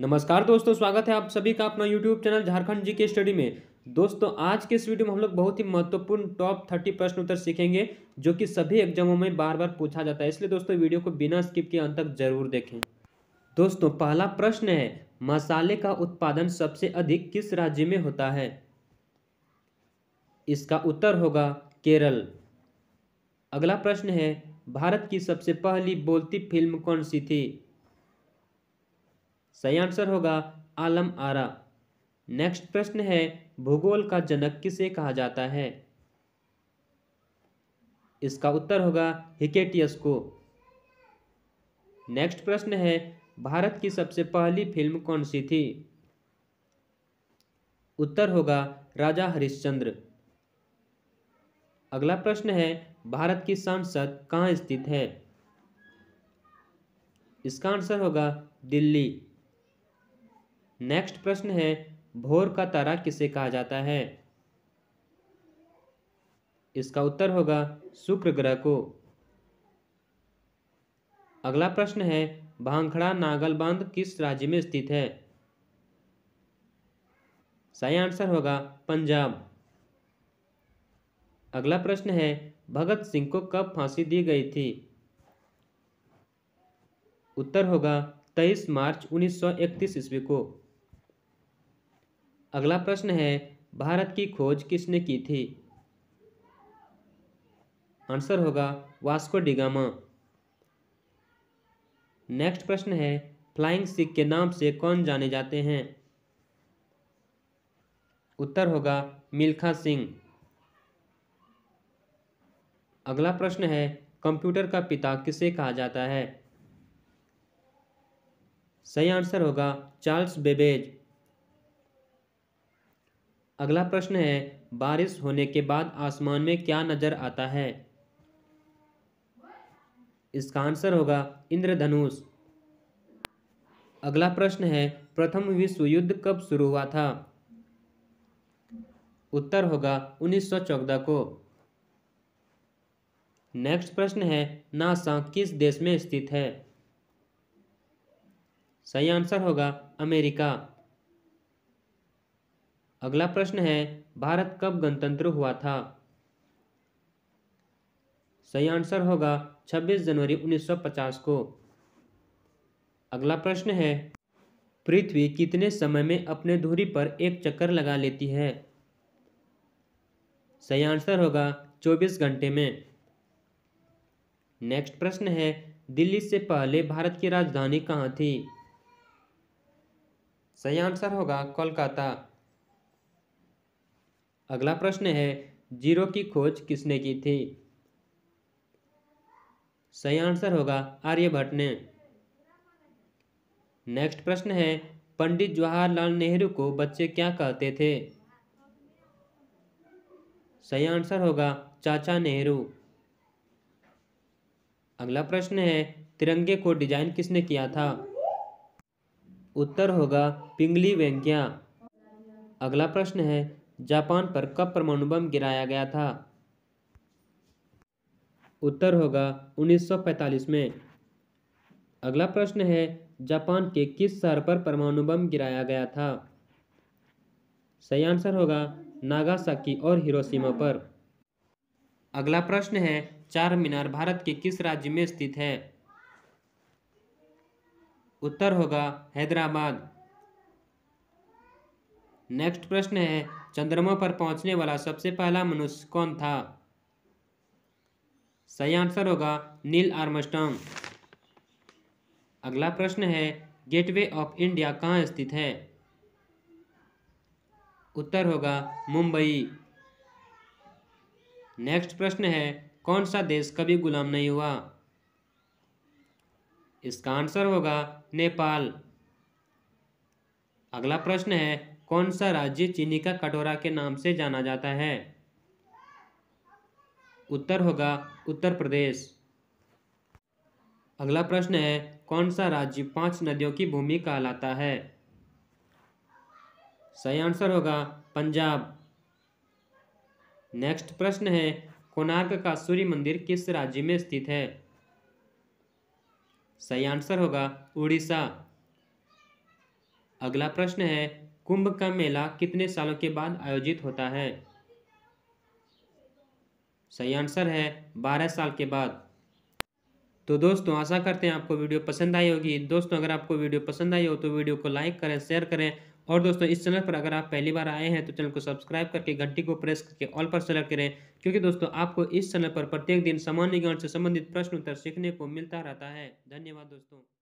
नमस्कार दोस्तों स्वागत है आप सभी का अपना यूट्यूब चैनल झारखंड जी के स्टडी में दोस्तों आज के इस वीडियो में हम लोग बहुत ही महत्वपूर्ण टॉप थर्टी प्रश्न उत्तर सीखेंगे जो कि सभी एग्जामों में बार बार पूछा जाता है इसलिए दोस्तों वीडियो को बिना स्किप के अंत तक जरूर देखें दोस्तों पहला प्रश्न है मसाले का उत्पादन सबसे अधिक किस राज्य में होता है इसका उत्तर होगा केरल अगला प्रश्न है भारत की सबसे पहली बोलती फिल्म कौन सी थी सही आंसर होगा आलम आरा नेक्स्ट प्रश्न है भूगोल का जनक किसे कहा जाता है इसका उत्तर होगा हिकेटियस को नेक्स्ट प्रश्न है भारत की सबसे पहली फिल्म कौन सी थी उत्तर होगा राजा हरिश्चंद्र अगला प्रश्न है भारत की संसद कहाँ स्थित है इसका आंसर होगा दिल्ली नेक्स्ट प्रश्न है भोर का तारा किसे कहा जाता है इसका उत्तर होगा शुक्र ग्रह को अगला प्रश्न है भांखड़ा नागल बांध किस राज्य में स्थित है सही आंसर होगा पंजाब अगला प्रश्न है भगत सिंह को कब फांसी दी गई थी उत्तर होगा 23 मार्च 1931 ईस्वी को अगला प्रश्न है भारत की खोज किसने की थी आंसर होगा वास्को डिगामा नेक्स्ट प्रश्न है फ्लाइंग सिख के नाम से कौन जाने जाते हैं उत्तर होगा मिल्खा सिंह अगला प्रश्न है कंप्यूटर का पिता किसे कहा जाता है सही आंसर होगा चार्ल्स बेबेज अगला प्रश्न है बारिश होने के बाद आसमान में क्या नज़र आता है इसका आंसर होगा इंद्रधनुष अगला प्रश्न है प्रथम विश्व युद्ध कब शुरू हुआ था उत्तर होगा उन्नीस को नेक्स्ट प्रश्न है नासा किस देश में स्थित है सही आंसर होगा अमेरिका अगला प्रश्न है भारत कब गणतंत्र हुआ था सही आंसर होगा 26 जनवरी 1950 को अगला प्रश्न है पृथ्वी कितने समय में अपने धुरी पर एक चक्कर लगा लेती है सही आंसर होगा 24 घंटे में नेक्स्ट प्रश्न है दिल्ली से पहले भारत की राजधानी कहाँ थी सही आंसर होगा कोलकाता अगला प्रश्न है जीरो की खोज किसने की थी सही आंसर होगा आर्यभट्ट ने नेक्स्ट प्रश्न है पंडित जवाहरलाल नेहरू को बच्चे क्या कहते थे सही आंसर होगा चाचा नेहरू अगला प्रश्न है तिरंगे को डिजाइन किसने किया था उत्तर होगा पिंगली वेंक्या अगला प्रश्न है जापान पर कब परमाणु बम गिराया गया था उत्तर होगा 1945 में अगला प्रश्न है जापान के किस शहर पर परमाणु बम गिराया गया था सही आंसर होगा नागासाकी और हिरोशिमा पर अगला प्रश्न है चार मीनार भारत के किस राज्य में स्थित है उत्तर होगा हैदराबाद नेक्स्ट प्रश्न है चंद्रमा पर पहुंचने वाला सबसे पहला मनुष्य कौन था सही आंसर होगा नील आर्मस्टॉन्ग अगला प्रश्न है गेटवे ऑफ इंडिया कहाँ स्थित है उत्तर होगा मुंबई नेक्स्ट प्रश्न है कौन सा देश कभी गुलाम नहीं हुआ इसका आंसर होगा नेपाल अगला प्रश्न है कौन सा राज्य चीनी का कटोरा के नाम से जाना जाता है उत्तर होगा उत्तर प्रदेश अगला प्रश्न है कौन सा राज्य पांच नदियों की भूमि कहलाता है सही आंसर होगा पंजाब नेक्स्ट प्रश्न है कोणार्क का सूर्य मंदिर किस राज्य में स्थित है सही आंसर होगा उड़ीसा अगला प्रश्न है कुंभ का मेला कितने सालों के बाद आयोजित होता है सही आंसर है बारह साल के बाद तो दोस्तों आशा करते हैं आपको वीडियो पसंद आई होगी दोस्तों अगर आपको वीडियो पसंद आई हो तो वीडियो को लाइक करें शेयर करें और दोस्तों इस चैनल पर अगर आप पहली बार आए हैं तो चैनल को सब्सक्राइब करके घंटी को प्रेस करके ऑल पर सेलेक्ट करें क्योंकि दोस्तों आपको इस चैनल पर प्रत्येक दिन सामान्य ज्ञान से संबंधित प्रश्न उत्तर सीखने को मिलता रहता है धन्यवाद दोस्तों